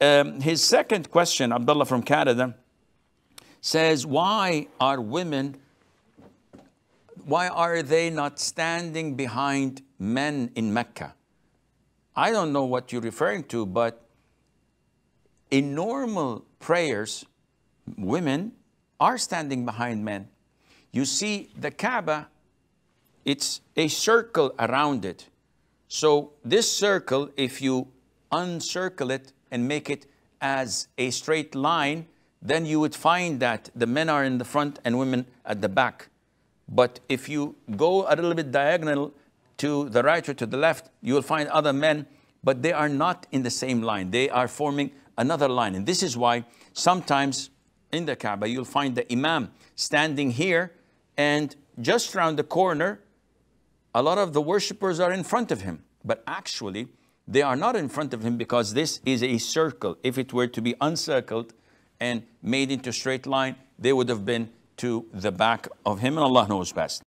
Um, his second question, Abdullah from Canada, says, why are women, why are they not standing behind men in Mecca? I don't know what you're referring to, but in normal prayers, women are standing behind men. You see, the Kaaba, it's a circle around it. So this circle, if you uncircle it and make it as a straight line, then you would find that the men are in the front and women at the back. But if you go a little bit diagonal to the right or to the left, you will find other men, but they are not in the same line. They are forming another line. And this is why sometimes in the Kaaba, you'll find the Imam standing here and just around the corner, a lot of the worshippers are in front of him. But actually, they are not in front of him because this is a circle. If it were to be uncircled and made into straight line, they would have been to the back of him, and Allah knows best.